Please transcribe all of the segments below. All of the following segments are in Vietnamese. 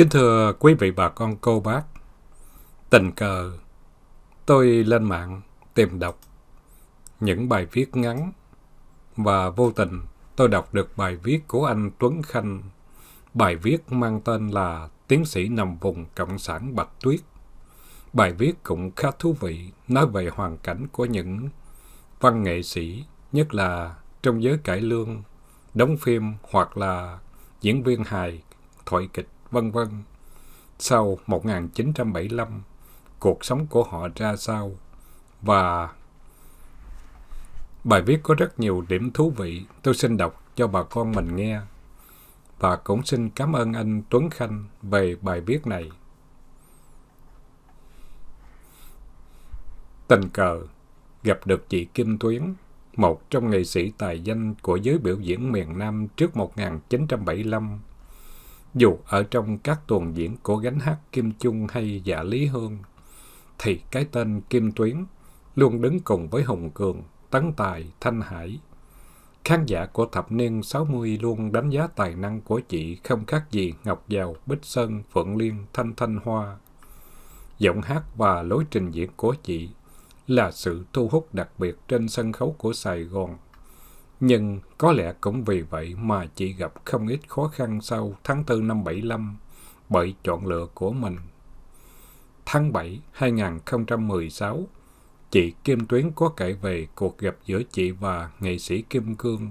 Kính thưa quý vị bà con cô bác, tình cờ tôi lên mạng tìm đọc những bài viết ngắn và vô tình tôi đọc được bài viết của anh Tuấn Khanh. Bài viết mang tên là Tiến sĩ nằm vùng Cộng sản Bạch Tuyết. Bài viết cũng khá thú vị, nói về hoàn cảnh của những văn nghệ sĩ, nhất là trong giới cải lương, đóng phim hoặc là diễn viên hài, thoại kịch vân vân. Sau 1975, cuộc sống của họ ra sao? Và bài viết có rất nhiều điểm thú vị, tôi xin đọc cho bà con mình nghe. Và cũng xin cảm ơn anh Tuấn Khanh về bài viết này. Tình cờ gặp được chị Kim Tuyến, một trong nghệ sĩ tài danh của giới biểu diễn miền Nam trước 1975 dù ở trong các tuần diễn của gánh hát Kim Chung hay Dạ Lý Hương, thì cái tên Kim Tuyến luôn đứng cùng với Hùng Cường, Tấn Tài, Thanh Hải. Khán giả của thập niên 60 luôn đánh giá tài năng của chị không khác gì Ngọc Giàu, Bích Sơn, Phượng Liên, Thanh Thanh Hoa. Giọng hát và lối trình diễn của chị là sự thu hút đặc biệt trên sân khấu của Sài Gòn nhưng có lẽ cũng vì vậy mà chị gặp không ít khó khăn sau tháng 4 năm 75 bởi chọn lựa của mình. Tháng 7, 2016, chị Kim Tuyến có kể về cuộc gặp giữa chị và nghệ sĩ Kim Cương.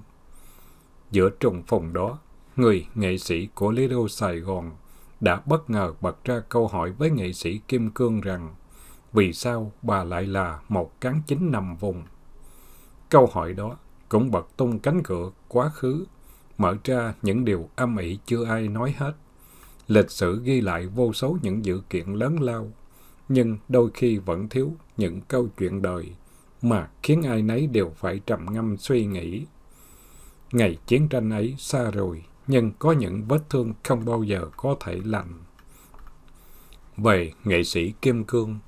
Giữa trùng phòng đó, người nghệ sĩ của Lido Sài Gòn đã bất ngờ bật ra câu hỏi với nghệ sĩ Kim Cương rằng vì sao bà lại là một cán chính nằm vùng? Câu hỏi đó cũng bật tung cánh cửa quá khứ, mở ra những điều âm ỉ chưa ai nói hết. Lịch sử ghi lại vô số những dự kiện lớn lao, nhưng đôi khi vẫn thiếu những câu chuyện đời mà khiến ai nấy đều phải trầm ngâm suy nghĩ. Ngày chiến tranh ấy xa rồi, nhưng có những vết thương không bao giờ có thể lành. Về nghệ sĩ Kim Cương,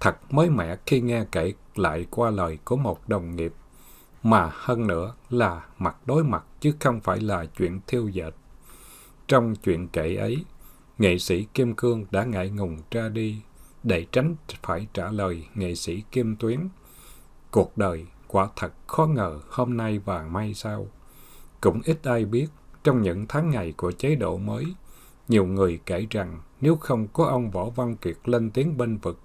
thật mới mẻ khi nghe kể lại qua lời của một đồng nghiệp mà hơn nữa là mặt đối mặt chứ không phải là chuyện thiêu dệt. Trong chuyện kể ấy, nghệ sĩ Kim Cương đã ngại ngùng ra đi để tránh phải trả lời nghệ sĩ Kim Tuyến. Cuộc đời quả thật khó ngờ hôm nay và mai sau. Cũng ít ai biết, trong những tháng ngày của chế độ mới, nhiều người kể rằng nếu không có ông Võ Văn Kiệt lên tiếng bên vực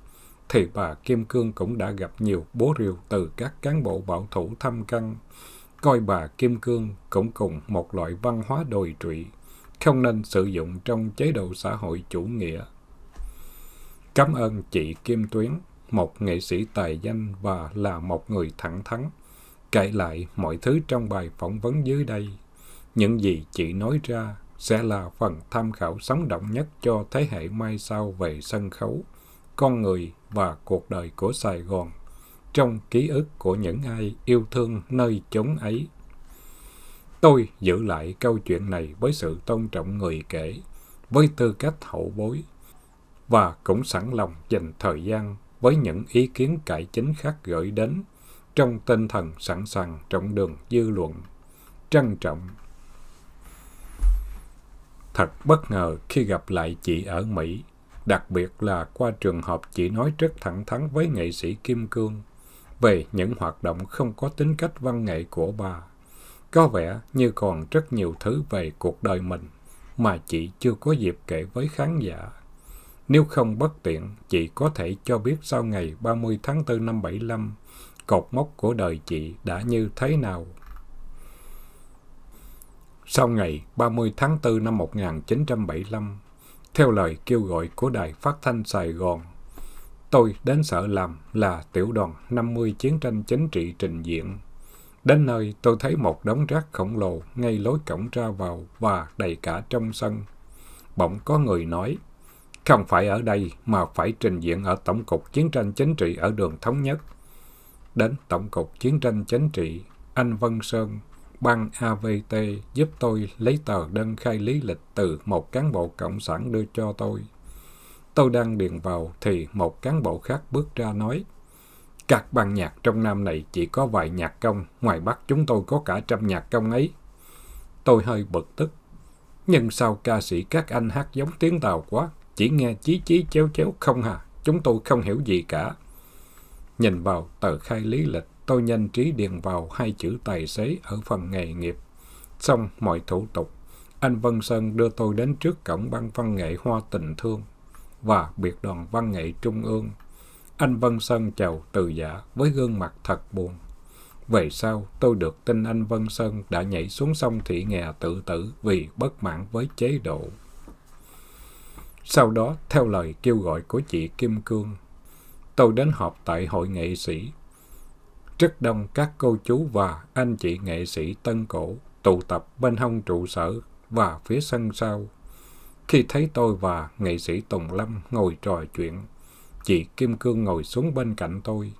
thì bà Kim Cương cũng đã gặp nhiều bố rìu từ các cán bộ bảo thủ thăm căn. Coi bà Kim Cương cũng cùng một loại văn hóa đồi trụy, không nên sử dụng trong chế độ xã hội chủ nghĩa. Cảm ơn chị Kim Tuyến, một nghệ sĩ tài danh và là một người thẳng thắn. Kể lại mọi thứ trong bài phỏng vấn dưới đây. Những gì chị nói ra sẽ là phần tham khảo sống động nhất cho thế hệ mai sau về sân khấu, con người và cuộc đời của Sài Gòn trong ký ức của những ai yêu thương nơi chốn ấy. Tôi giữ lại câu chuyện này với sự tôn trọng người kể, với tư cách hậu bối, và cũng sẵn lòng dành thời gian với những ý kiến cải chính khác gửi đến trong tinh thần sẵn sàng trọng đường dư luận. Trân trọng Thật bất ngờ khi gặp lại chị ở Mỹ đặc biệt là qua trường hợp chỉ nói rất thẳng thắn với nghệ sĩ Kim Cương về những hoạt động không có tính cách văn nghệ của bà. Có vẻ như còn rất nhiều thứ về cuộc đời mình mà chị chưa có dịp kể với khán giả. Nếu không bất tiện, chị có thể cho biết sau ngày 30 tháng 4 năm 75, cột mốc của đời chị đã như thế nào. Sau ngày 30 tháng 4 năm 1975, theo lời kêu gọi của Đài Phát thanh Sài Gòn. Tôi đến sở làm là tiểu đoàn 50 chiến tranh chính trị trình diện. Đến nơi tôi thấy một đống rác khổng lồ ngay lối cổng ra vào và đầy cả trong sân. Bỗng có người nói, không phải ở đây mà phải trình diện ở Tổng cục Chiến tranh Chính trị ở đường Thống Nhất. Đến Tổng cục Chiến tranh Chính trị, anh Vân Sơn băng AVT giúp tôi lấy tờ đơn khai lý lịch từ một cán bộ cộng sản đưa cho tôi. Tôi đang điền vào thì một cán bộ khác bước ra nói các ban nhạc trong Nam này chỉ có vài nhạc công, ngoài Bắc chúng tôi có cả trăm nhạc công ấy. Tôi hơi bực tức. Nhưng sao ca sĩ các anh hát giống tiếng Tàu quá, chỉ nghe chí chí chéo chéo không hà, chúng tôi không hiểu gì cả. Nhìn vào tờ khai lý lịch, tôi nhanh trí điền vào hai chữ tài xế ở phần nghề nghiệp. Xong mọi thủ tục, anh Vân Sơn đưa tôi đến trước cổng ban văn nghệ Hoa Tình Thương và biệt đoàn văn nghệ Trung ương. Anh Vân Sơn chào từ giả với gương mặt thật buồn. Về sau, tôi được tin anh Vân Sơn đã nhảy xuống sông Thị Nghè tự tử vì bất mãn với chế độ. Sau đó, theo lời kêu gọi của chị Kim Cương, tôi đến họp tại hội nghệ sĩ rất đông các cô chú và anh chị nghệ sĩ tân cổ tụ tập bên hông trụ sở và phía sân sau. Khi thấy tôi và nghệ sĩ Tùng Lâm ngồi trò chuyện, chị Kim Cương ngồi xuống bên cạnh tôi.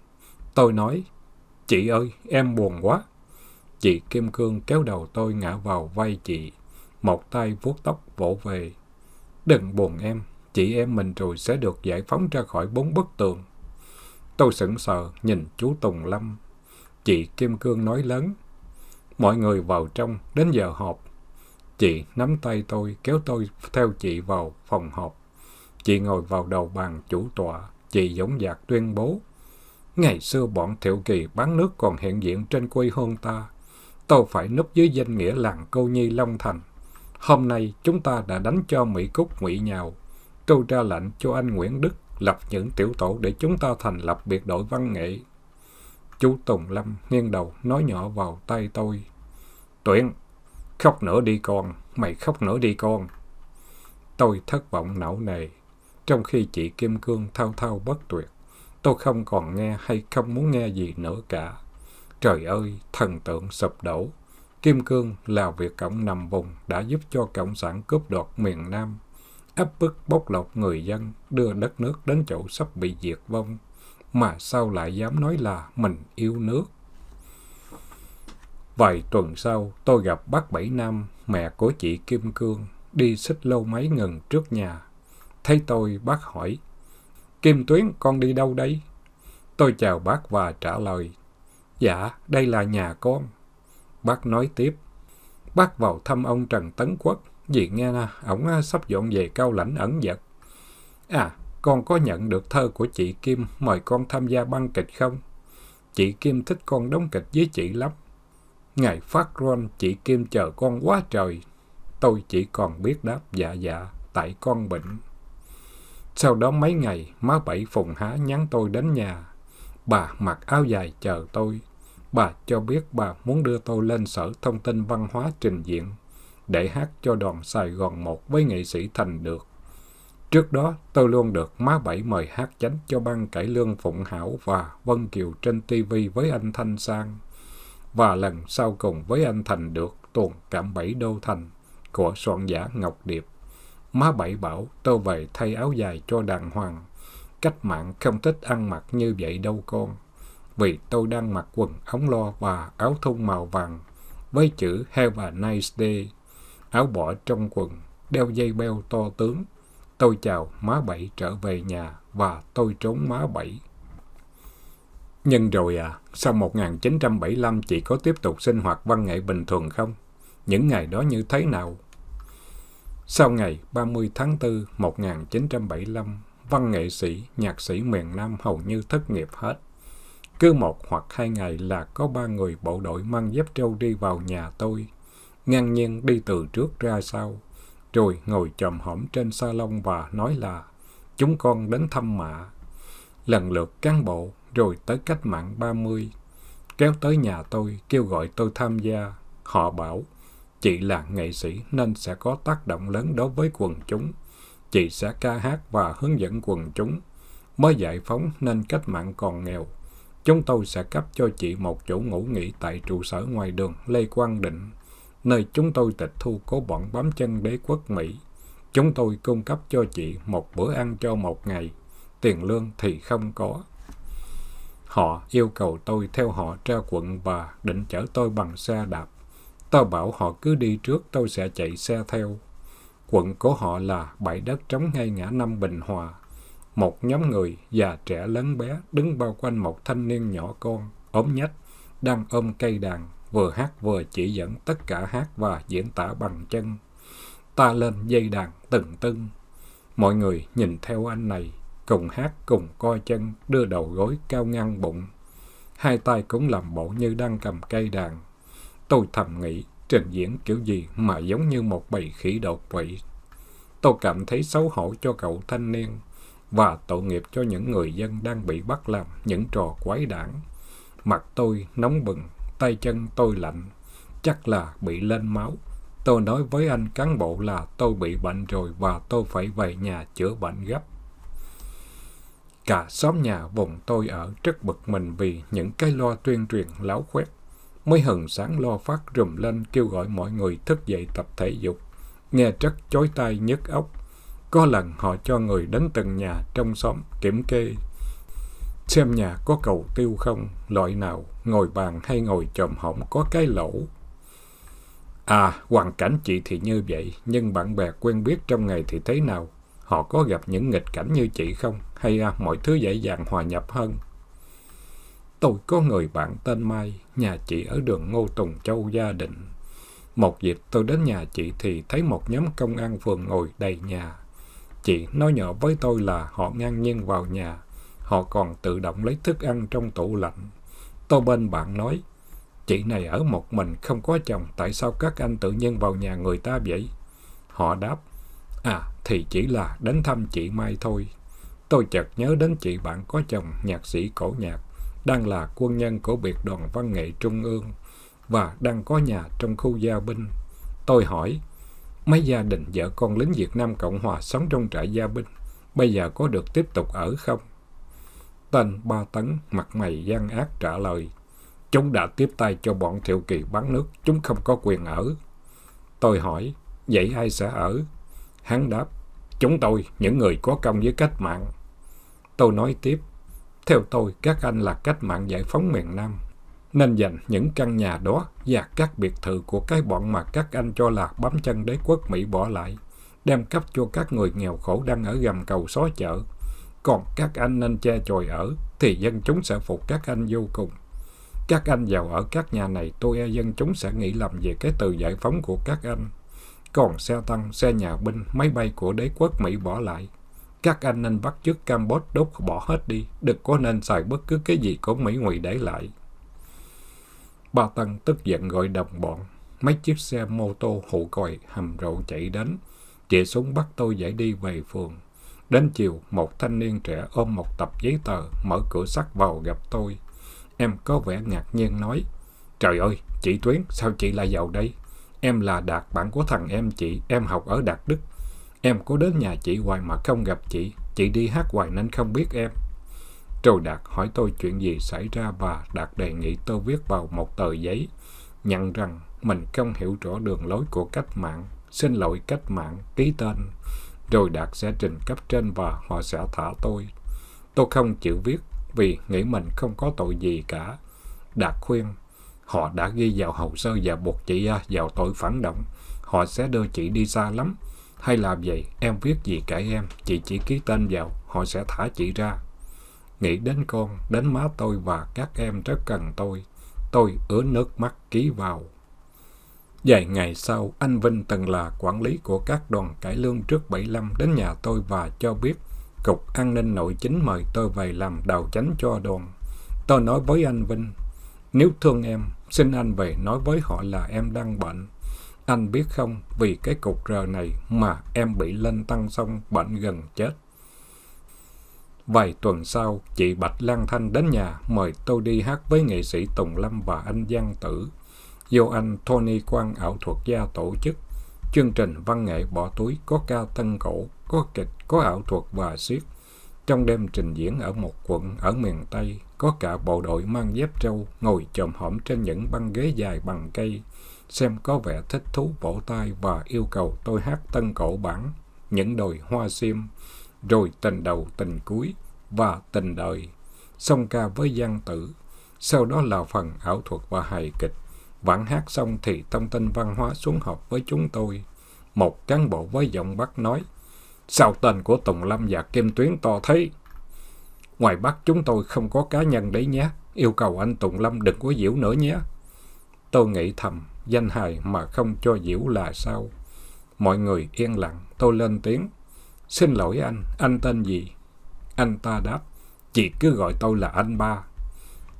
Tôi nói, chị ơi, em buồn quá. Chị Kim Cương kéo đầu tôi ngã vào vai chị, một tay vuốt tóc vỗ về. Đừng buồn em, chị em mình rồi sẽ được giải phóng ra khỏi bốn bức tường. Tôi sững sờ nhìn chú Tùng Lâm Chị Kim Cương nói lớn. Mọi người vào trong, đến giờ họp. Chị nắm tay tôi, kéo tôi theo chị vào phòng họp. Chị ngồi vào đầu bàn chủ tọa, chị dõng dạc tuyên bố. Ngày xưa bọn Thiệu Kỳ bán nước còn hiện diện trên quê hương ta. Tôi phải núp dưới danh nghĩa làng Câu Nhi Long Thành. Hôm nay chúng ta đã đánh cho Mỹ Cúc ngụy nhào. Tôi ra lệnh cho anh Nguyễn Đức lập những tiểu tổ để chúng ta thành lập biệt đội văn nghệ Chú Tùng Lâm nghiêng đầu nói nhỏ vào tay tôi. Tuyển, khóc nữa đi con, mày khóc nữa đi con. Tôi thất vọng não nề, trong khi chị Kim Cương thao thao bất tuyệt. Tôi không còn nghe hay không muốn nghe gì nữa cả. Trời ơi, thần tượng sụp đổ. Kim Cương là việc cổng nằm vùng đã giúp cho Cộng sản cướp đoạt miền Nam, áp bức bốc lột người dân, đưa đất nước đến chỗ sắp bị diệt vong mà sao lại dám nói là mình yêu nước. Vài tuần sau, tôi gặp bác Bảy Nam, mẹ của chị Kim Cương, đi xích lâu máy ngừng trước nhà. Thấy tôi, bác hỏi, Kim Tuyến, con đi đâu đấy? Tôi chào bác và trả lời, Dạ, đây là nhà con. Bác nói tiếp, bác vào thăm ông Trần Tấn Quốc, vì nghe ổng sắp dọn về cao lãnh ẩn giật. À, con có nhận được thơ của chị Kim mời con tham gia băng kịch không? Chị Kim thích con đóng kịch với chị lắm. Ngày phát rôn, chị Kim chờ con quá trời. Tôi chỉ còn biết đáp dạ dạ, tại con bệnh. Sau đó mấy ngày, má Bảy Phùng Há nhắn tôi đến nhà. Bà mặc áo dài chờ tôi. Bà cho biết bà muốn đưa tôi lên sở thông tin văn hóa trình diện để hát cho đoàn Sài Gòn một với nghệ sĩ Thành được. Trước đó, tôi luôn được má bảy mời hát chánh cho ban cải lương Phụng Hảo và Vân Kiều trên TV với anh Thanh Sang. Và lần sau cùng với anh Thành được tuần cảm bảy đô thành của soạn giả Ngọc Điệp. Má bảy bảo tôi về thay áo dài cho đàng hoàng. Cách mạng không thích ăn mặc như vậy đâu con. Vì tôi đang mặc quần ống lo và áo thun màu vàng với chữ Have a nice day. Áo bỏ trong quần, đeo dây beo to tướng Tôi chào má bảy trở về nhà và tôi trốn má bảy. Nhưng rồi à, sau 1975 chị có tiếp tục sinh hoạt văn nghệ bình thường không? Những ngày đó như thế nào? Sau ngày 30 tháng 4 1975, văn nghệ sĩ, nhạc sĩ miền Nam hầu như thất nghiệp hết. Cứ một hoặc hai ngày là có ba người bộ đội mang dép trâu đi vào nhà tôi, ngang nhiên đi từ trước ra sau rồi ngồi chồm hổm trên sa lông và nói là chúng con đến thăm mạ. Lần lượt cán bộ, rồi tới cách mạng 30, kéo tới nhà tôi, kêu gọi tôi tham gia. Họ bảo, chị là nghệ sĩ nên sẽ có tác động lớn đối với quần chúng. Chị sẽ ca hát và hướng dẫn quần chúng. Mới giải phóng nên cách mạng còn nghèo. Chúng tôi sẽ cấp cho chị một chỗ ngủ nghỉ tại trụ sở ngoài đường Lê Quang Định nơi chúng tôi tịch thu cố bọn bám chân đế quốc Mỹ. Chúng tôi cung cấp cho chị một bữa ăn cho một ngày, tiền lương thì không có. Họ yêu cầu tôi theo họ ra quận và định chở tôi bằng xe đạp. Tôi bảo họ cứ đi trước tôi sẽ chạy xe theo. Quận của họ là bãi đất trống ngay ngã năm Bình Hòa. Một nhóm người, già trẻ lớn bé, đứng bao quanh một thanh niên nhỏ con, ốm nhách, đang ôm cây đàn vừa hát vừa chỉ dẫn tất cả hát và diễn tả bằng chân. Ta lên dây đàn từng tưng. Mọi người nhìn theo anh này, cùng hát cùng coi chân, đưa đầu gối cao ngang bụng. Hai tay cũng làm bộ như đang cầm cây đàn. Tôi thầm nghĩ, trình diễn kiểu gì mà giống như một bầy khỉ đột quỵ. Tôi cảm thấy xấu hổ cho cậu thanh niên và tội nghiệp cho những người dân đang bị bắt làm những trò quái đảng. Mặt tôi nóng bừng, tay chân tôi lạnh, chắc là bị lên máu. Tôi nói với anh cán bộ là tôi bị bệnh rồi và tôi phải về nhà chữa bệnh gấp. Cả xóm nhà vùng tôi ở rất bực mình vì những cái loa tuyên truyền láo khoét. Mới hừng sáng lo phát rùm lên kêu gọi mọi người thức dậy tập thể dục. Nghe rất chối tai nhức óc. Có lần họ cho người đến từng nhà trong xóm kiểm kê Xem nhà có cầu tiêu không, loại nào, ngồi bàn hay ngồi chòm họng có cái lỗ. À, hoàn cảnh chị thì như vậy, nhưng bạn bè quen biết trong ngày thì thế nào? Họ có gặp những nghịch cảnh như chị không? Hay à, mọi thứ dễ dàng hòa nhập hơn? Tôi có người bạn tên Mai, nhà chị ở đường Ngô Tùng Châu Gia Định. Một dịp tôi đến nhà chị thì thấy một nhóm công an phường ngồi đầy nhà. Chị nói nhỏ với tôi là họ ngang nhiên vào nhà, Họ còn tự động lấy thức ăn trong tủ lạnh. tôi bên bạn nói, chị này ở một mình không có chồng, tại sao các anh tự nhiên vào nhà người ta vậy? Họ đáp, à thì chỉ là đến thăm chị Mai thôi. Tôi chợt nhớ đến chị bạn có chồng, nhạc sĩ cổ nhạc, đang là quân nhân của biệt đoàn văn nghệ trung ương và đang có nhà trong khu gia binh. Tôi hỏi, mấy gia đình vợ con lính Việt Nam Cộng Hòa sống trong trại gia binh, bây giờ có được tiếp tục ở không? Tên ba tấn mặt mày gian ác trả lời. Chúng đã tiếp tay cho bọn thiệu kỳ bán nước, chúng không có quyền ở. Tôi hỏi, vậy ai sẽ ở? Hắn đáp, chúng tôi, những người có công với cách mạng. Tôi nói tiếp, theo tôi các anh là cách mạng giải phóng miền Nam, nên dành những căn nhà đó và các biệt thự của cái bọn mà các anh cho là bám chân đế quốc Mỹ bỏ lại, đem cấp cho các người nghèo khổ đang ở gầm cầu xó chợ. Còn các anh nên che chồi ở, thì dân chúng sẽ phục các anh vô cùng. Các anh vào ở các nhà này, tôi e dân chúng sẽ nghĩ lầm về cái từ giải phóng của các anh. Còn xe tăng, xe nhà binh, máy bay của đế quốc Mỹ bỏ lại. Các anh nên bắt chước Campuchia đốt bỏ hết đi, đừng có nên xài bất cứ cái gì của Mỹ ngụy để lại. Ba Tân tức giận gọi đồng bọn. Mấy chiếc xe mô tô hộ còi hầm rượu chạy đến. Chị xuống bắt tôi giải đi về phường. Đến chiều, một thanh niên trẻ ôm một tập giấy tờ, mở cửa sắt vào gặp tôi. Em có vẻ ngạc nhiên nói, Trời ơi, chị Tuyến, sao chị lại giàu đây? Em là Đạt, bạn của thằng em chị, em học ở Đạt Đức. Em có đến nhà chị hoài mà không gặp chị, chị đi hát hoài nên không biết em. Rồi Đạt hỏi tôi chuyện gì xảy ra và Đạt đề nghị tôi viết vào một tờ giấy, nhận rằng mình không hiểu rõ đường lối của cách mạng, xin lỗi cách mạng, ký tên rồi Đạt sẽ trình cấp trên và họ sẽ thả tôi. Tôi không chịu viết vì nghĩ mình không có tội gì cả. Đạt khuyên, họ đã ghi vào hồ sơ và buộc chị à, vào tội phản động. Họ sẽ đưa chị đi xa lắm. Hay làm vậy, em viết gì cả em, chị chỉ ký tên vào, họ sẽ thả chị ra. Nghĩ đến con, đến má tôi và các em rất cần tôi. Tôi ứa nước mắt ký vào. Vài ngày sau, anh Vinh từng là quản lý của các đoàn cải lương trước 75 đến nhà tôi và cho biết Cục An ninh Nội chính mời tôi về làm đào chánh cho đoàn. Tôi nói với anh Vinh, nếu thương em, xin anh về nói với họ là em đang bệnh. Anh biết không, vì cái cục rờ này mà em bị lên tăng xong bệnh gần chết. Vài tuần sau, chị Bạch Lan Thanh đến nhà mời tôi đi hát với nghệ sĩ Tùng Lâm và anh Giang Tử do anh Tony Quang ảo thuật gia tổ chức. Chương trình văn nghệ bỏ túi có ca tân cổ, có kịch, có ảo thuật và siết. Trong đêm trình diễn ở một quận ở miền Tây, có cả bộ đội mang dép trâu ngồi chồm hõm trên những băng ghế dài bằng cây, xem có vẻ thích thú vỗ tay và yêu cầu tôi hát tân cổ bản, những đồi hoa sim, rồi tình đầu tình cuối và tình đời, song ca với gian tử, sau đó là phần ảo thuật và hài kịch. Vãn hát xong thì thông tin văn hóa xuống họp với chúng tôi. Một cán bộ với giọng Bắc nói, sao tên của Tùng Lâm và Kim Tuyến to thế? Ngoài Bắc chúng tôi không có cá nhân đấy nhé, yêu cầu anh Tùng Lâm đừng có diễu nữa nhé. Tôi nghĩ thầm, danh hài mà không cho diễu là sao? Mọi người yên lặng, tôi lên tiếng. Xin lỗi anh, anh tên gì? Anh ta đáp, chị cứ gọi tôi là anh ba.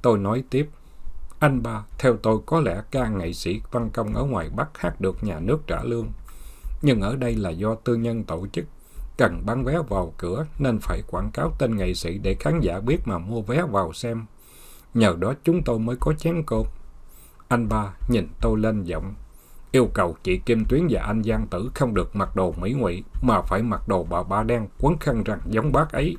Tôi nói tiếp, anh ba, theo tôi có lẽ ca nghệ sĩ văn công ở ngoài Bắc hát được nhà nước trả lương. Nhưng ở đây là do tư nhân tổ chức. Cần bán vé vào cửa nên phải quảng cáo tên nghệ sĩ để khán giả biết mà mua vé vào xem. Nhờ đó chúng tôi mới có chén cơm. Anh ba nhìn tôi lên giọng. Yêu cầu chị Kim Tuyến và anh Giang Tử không được mặc đồ mỹ ngụy mà phải mặc đồ bà ba đen quấn khăn rằn giống bác ấy.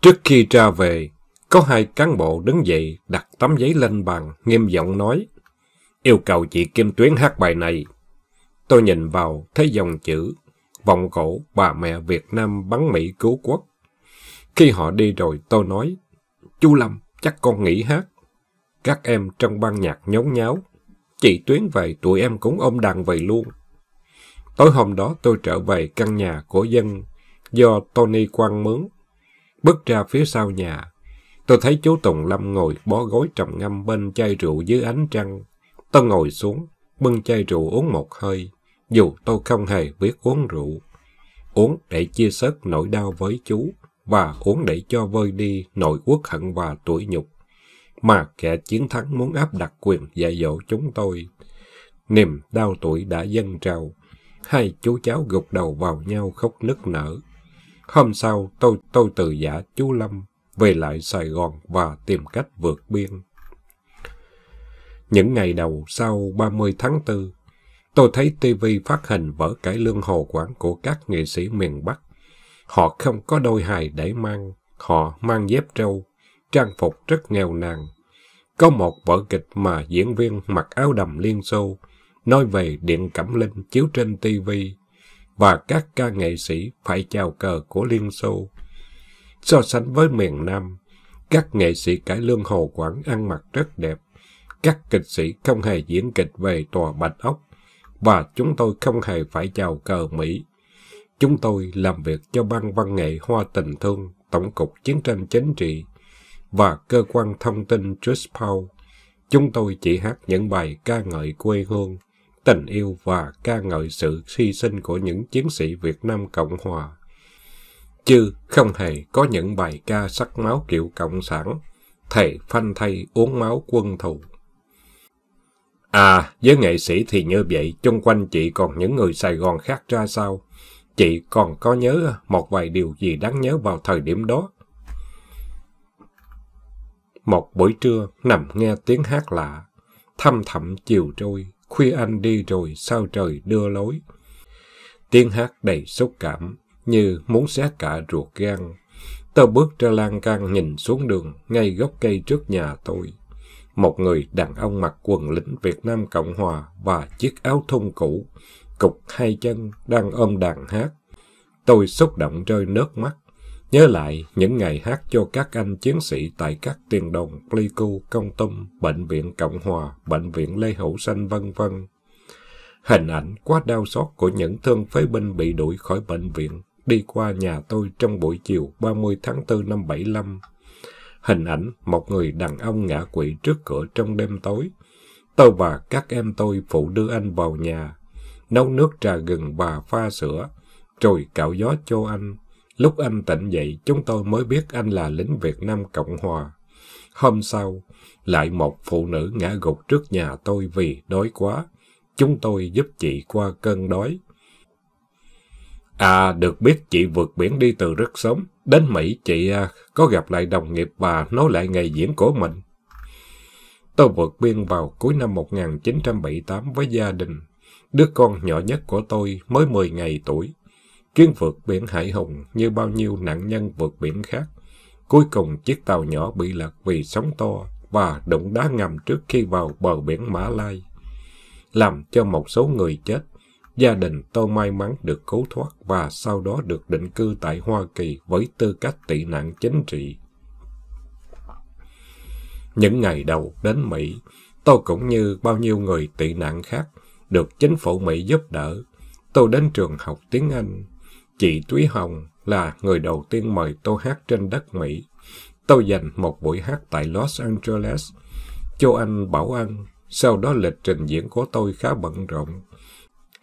Trước khi ra về, có hai cán bộ đứng dậy đặt tấm giấy lên bàn, nghiêm giọng nói. Yêu cầu chị Kim Tuyến hát bài này. Tôi nhìn vào, thấy dòng chữ Vọng cổ bà mẹ Việt Nam bắn Mỹ cứu quốc. Khi họ đi rồi tôi nói, Chú Lâm, chắc con nghỉ hát. Các em trong ban nhạc nhốn nháo. Chị Tuyến về, tụi em cũng ôm đàn về luôn. Tối hôm đó tôi trở về căn nhà của dân do Tony Quang mướn. Bước ra phía sau nhà, Tôi thấy chú Tùng Lâm ngồi bó gối trầm ngâm bên chai rượu dưới ánh trăng. Tôi ngồi xuống, bưng chai rượu uống một hơi, dù tôi không hề biết uống rượu. Uống để chia sớt nỗi đau với chú, và uống để cho vơi đi nỗi uất hận và tuổi nhục, mà kẻ chiến thắng muốn áp đặt quyền dạy dỗ chúng tôi. Niềm đau tuổi đã dâng trào, hai chú cháu gục đầu vào nhau khóc nức nở. Hôm sau, tôi tôi từ giả chú Lâm về lại Sài Gòn và tìm cách vượt biên. Những ngày đầu sau 30 tháng 4, tôi thấy TV phát hình vở cải lương hồ quảng của các nghệ sĩ miền Bắc. Họ không có đôi hài để mang, họ mang dép trâu, trang phục rất nghèo nàn. Có một vở kịch mà diễn viên mặc áo đầm liên xô, nói về Điện Cẩm Linh chiếu trên TV và các ca nghệ sĩ phải chào cờ của Liên Xô So sánh với miền Nam, các nghệ sĩ cải lương Hồ Quảng ăn mặc rất đẹp. Các kịch sĩ không hề diễn kịch về tòa Bạch Ốc và chúng tôi không hề phải chào cờ Mỹ. Chúng tôi làm việc cho Ban Văn nghệ Hoa Tình Thương, Tổng cục Chiến tranh Chính trị và Cơ quan Thông tin Trispow. Chúng tôi chỉ hát những bài ca ngợi quê hương, tình yêu và ca ngợi sự hy sinh của những chiến sĩ Việt Nam Cộng Hòa chứ không hề có những bài ca sắc máu kiểu cộng sản, thầy phanh thay uống máu quân thù. À, với nghệ sĩ thì như vậy, chung quanh chị còn những người Sài Gòn khác ra sao? Chị còn có nhớ một vài điều gì đáng nhớ vào thời điểm đó? Một buổi trưa, nằm nghe tiếng hát lạ, thăm thẳm chiều trôi, khuya anh đi rồi sao trời đưa lối. Tiếng hát đầy xúc cảm, như muốn xé cả ruột gan. Tôi bước ra lan can nhìn xuống đường, ngay gốc cây trước nhà tôi. Một người đàn ông mặc quần lính Việt Nam Cộng Hòa và chiếc áo thun cũ, cục hai chân, đang ôm đàn hát. Tôi xúc động rơi nước mắt. Nhớ lại những ngày hát cho các anh chiến sĩ tại các tiền đồng Pleiku, Công Tum, Bệnh viện Cộng Hòa, Bệnh viện Lê Hữu Sanh vân vân. Hình ảnh quá đau xót của những thương phế binh bị đuổi khỏi bệnh viện đi qua nhà tôi trong buổi chiều 30 tháng 4 năm 75. Hình ảnh một người đàn ông ngã quỵ trước cửa trong đêm tối. Tôi và các em tôi phụ đưa anh vào nhà, nấu nước trà gừng và pha sữa, rồi cạo gió cho anh. Lúc anh tỉnh dậy, chúng tôi mới biết anh là lính Việt Nam Cộng Hòa. Hôm sau, lại một phụ nữ ngã gục trước nhà tôi vì đói quá. Chúng tôi giúp chị qua cơn đói. À, được biết chị vượt biển đi từ rất sớm. Đến Mỹ, chị à, có gặp lại đồng nghiệp và nói lại ngày diễn của mình. Tôi vượt biên vào cuối năm 1978 với gia đình. Đứa con nhỏ nhất của tôi mới 10 ngày tuổi. Chuyến vượt biển Hải Hùng như bao nhiêu nạn nhân vượt biển khác. Cuối cùng chiếc tàu nhỏ bị lật vì sóng to và đụng đá ngầm trước khi vào bờ biển Mã Lai. Làm cho một số người chết gia đình tôi may mắn được cứu thoát và sau đó được định cư tại Hoa Kỳ với tư cách tị nạn chính trị. Những ngày đầu đến Mỹ, tôi cũng như bao nhiêu người tị nạn khác được chính phủ Mỹ giúp đỡ. Tôi đến trường học tiếng Anh. Chị Túy Hồng là người đầu tiên mời tôi hát trên đất Mỹ. Tôi dành một buổi hát tại Los Angeles. Châu Anh bảo ăn, sau đó lịch trình diễn của tôi khá bận rộn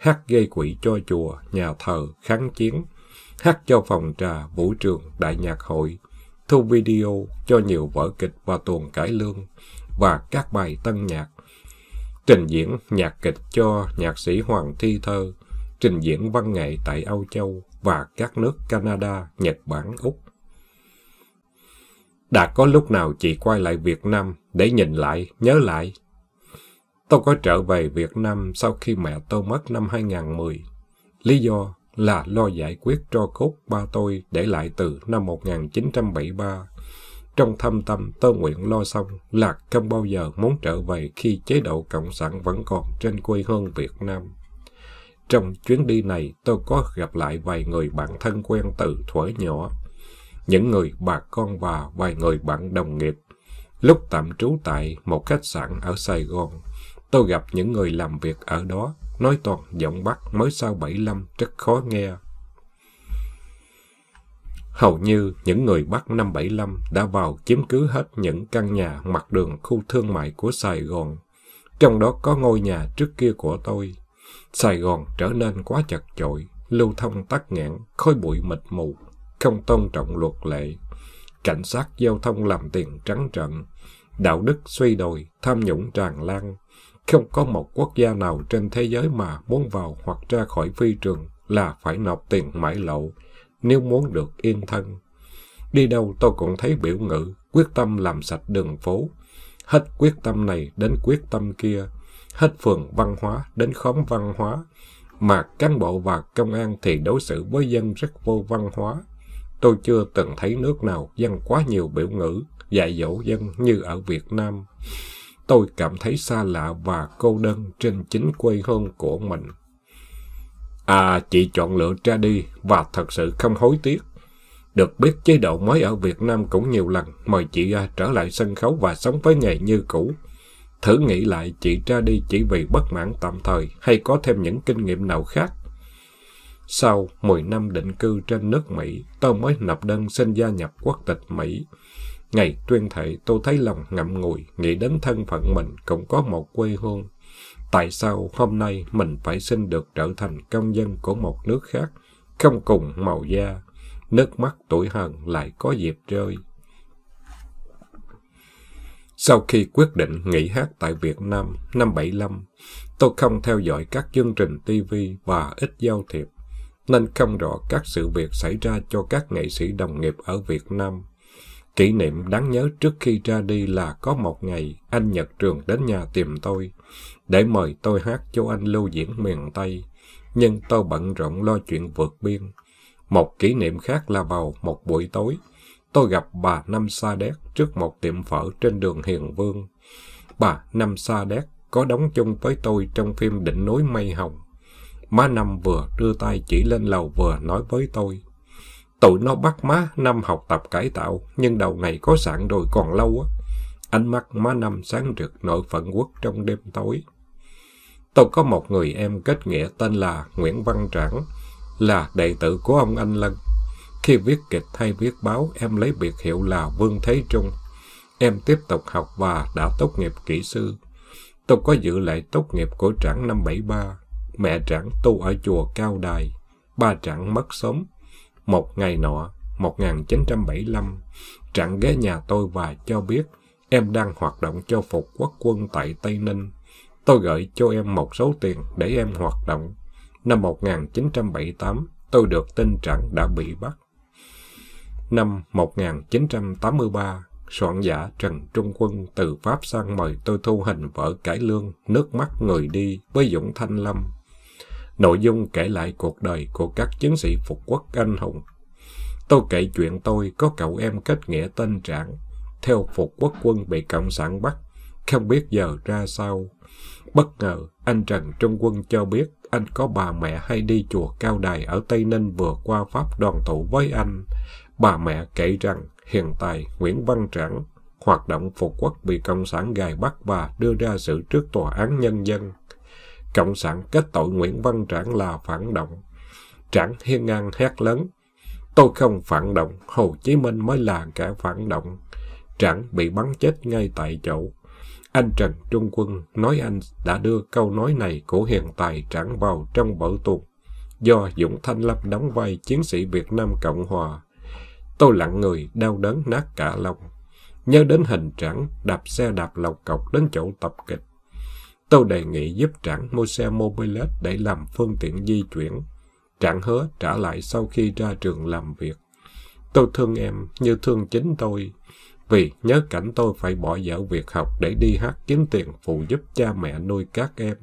hát gây quỹ cho chùa, nhà thờ, kháng chiến, hát cho phòng trà, vũ trường, đại nhạc hội, thu video cho nhiều vở kịch và tuần cải lương và các bài tân nhạc, trình diễn nhạc kịch cho nhạc sĩ Hoàng Thi Thơ, trình diễn văn nghệ tại Âu Châu và các nước Canada, Nhật Bản, Úc. Đã có lúc nào chị quay lại Việt Nam để nhìn lại, nhớ lại Tôi có trở về Việt Nam sau khi mẹ tôi mất năm 2010. Lý do là lo giải quyết cho cốt ba tôi để lại từ năm 1973. Trong thâm tâm tôi nguyện lo xong là không bao giờ muốn trở về khi chế độ Cộng sản vẫn còn trên quê hương Việt Nam. Trong chuyến đi này tôi có gặp lại vài người bạn thân quen từ thuở nhỏ, những người bà con và vài người bạn đồng nghiệp, lúc tạm trú tại một khách sạn ở Sài Gòn. Tôi gặp những người làm việc ở đó, nói toàn giọng Bắc mới sau 75 rất khó nghe. Hầu như những người Bắc năm 75 đã vào chiếm cứ hết những căn nhà mặt đường khu thương mại của Sài Gòn. Trong đó có ngôi nhà trước kia của tôi. Sài Gòn trở nên quá chật chội, lưu thông tắc nghẽn, khói bụi mịt mù, không tôn trọng luật lệ. Cảnh sát giao thông làm tiền trắng trận, đạo đức suy đồi, tham nhũng tràn lan, không có một quốc gia nào trên thế giới mà muốn vào hoặc ra khỏi phi trường là phải nộp tiền mãi lậu, nếu muốn được yên thân. Đi đâu tôi cũng thấy biểu ngữ, quyết tâm làm sạch đường phố. Hết quyết tâm này đến quyết tâm kia, hết phường văn hóa đến khóm văn hóa, mà cán bộ và công an thì đối xử với dân rất vô văn hóa. Tôi chưa từng thấy nước nào dân quá nhiều biểu ngữ, dạy dỗ dân như ở Việt Nam. Tôi cảm thấy xa lạ và cô đơn trên chính quê hương của mình. À, chị chọn lựa ra đi và thật sự không hối tiếc. Được biết chế độ mới ở Việt Nam cũng nhiều lần mời chị à, trở lại sân khấu và sống với nghề như cũ. Thử nghĩ lại chị ra đi chỉ vì bất mãn tạm thời hay có thêm những kinh nghiệm nào khác. Sau 10 năm định cư trên nước Mỹ, tôi mới nộp đơn xin gia nhập quốc tịch Mỹ. Ngày tuyên thệ tôi thấy lòng ngậm ngùi, nghĩ đến thân phận mình cũng có một quê hương. Tại sao hôm nay mình phải xin được trở thành công dân của một nước khác, không cùng màu da, nước mắt tuổi hờn lại có dịp rơi. Sau khi quyết định nghỉ hát tại Việt Nam năm 75, tôi không theo dõi các chương trình TV và ít giao thiệp, nên không rõ các sự việc xảy ra cho các nghệ sĩ đồng nghiệp ở Việt Nam. Kỷ niệm đáng nhớ trước khi ra đi là có một ngày anh Nhật Trường đến nhà tìm tôi để mời tôi hát cho anh lưu diễn miền Tây. Nhưng tôi bận rộn lo chuyện vượt biên. Một kỷ niệm khác là vào một buổi tối, tôi gặp bà Năm Sa Đéc trước một tiệm phở trên đường Hiền Vương. Bà Năm Sa Đéc có đóng chung với tôi trong phim Đỉnh Núi Mây Hồng. Má Năm vừa đưa tay chỉ lên lầu vừa nói với tôi. Tụi nó bắt má Năm học tập cải tạo, nhưng đầu này có sẵn rồi còn lâu á. Ánh mắt má Năm sáng rực nội phận quốc trong đêm tối. Tôi có một người em kết nghĩa tên là Nguyễn Văn Trảng, là đệ tử của ông Anh Lân. Khi viết kịch hay viết báo, em lấy biệt hiệu là Vương Thế Trung. Em tiếp tục học và đã tốt nghiệp kỹ sư. Tôi có dự lại tốt nghiệp của Trảng năm 73. Mẹ Trảng tu ở chùa Cao Đài. Ba Trảng mất sớm, một ngày nọ, 1975, Trạng ghé nhà tôi và cho biết em đang hoạt động cho phục quốc quân tại Tây Ninh. Tôi gửi cho em một số tiền để em hoạt động. Năm 1978, tôi được tin Trạng đã bị bắt. Năm 1983, soạn giả Trần Trung Quân từ Pháp sang mời tôi thu hình vở cải lương Nước mắt người đi với Dũng Thanh Lâm nội dung kể lại cuộc đời của các chiến sĩ phục quốc anh hùng. Tôi kể chuyện tôi có cậu em kết nghĩa tên Trạng, theo phục quốc quân bị Cộng sản bắt, không biết giờ ra sao. Bất ngờ, anh Trần Trung Quân cho biết anh có bà mẹ hay đi chùa Cao Đài ở Tây Ninh vừa qua Pháp đoàn tụ với anh. Bà mẹ kể rằng hiện tại Nguyễn Văn Trạng hoạt động phục quốc bị Cộng sản gài bắt và đưa ra xử trước tòa án nhân dân. Cộng sản kết tội Nguyễn Văn Trảng là phản động. Trảng hiên ngang hét lớn. Tôi không phản động, Hồ Chí Minh mới là kẻ phản động. Trảng bị bắn chết ngay tại chỗ. Anh Trần Trung Quân nói anh đã đưa câu nói này của hiện tài Trảng vào trong vở tuồng do Dũng Thanh Lâm đóng vai chiến sĩ Việt Nam Cộng Hòa. Tôi lặng người đau đớn nát cả lòng. Nhớ đến hình trảng đạp xe đạp lộc cọc đến chỗ tập kịch. Tôi đề nghị giúp Trạng mua xe mobile để làm phương tiện di chuyển. Trạng hứa trả lại sau khi ra trường làm việc. Tôi thương em như thương chính tôi. Vì nhớ cảnh tôi phải bỏ dở việc học để đi hát kiếm tiền phụ giúp cha mẹ nuôi các em.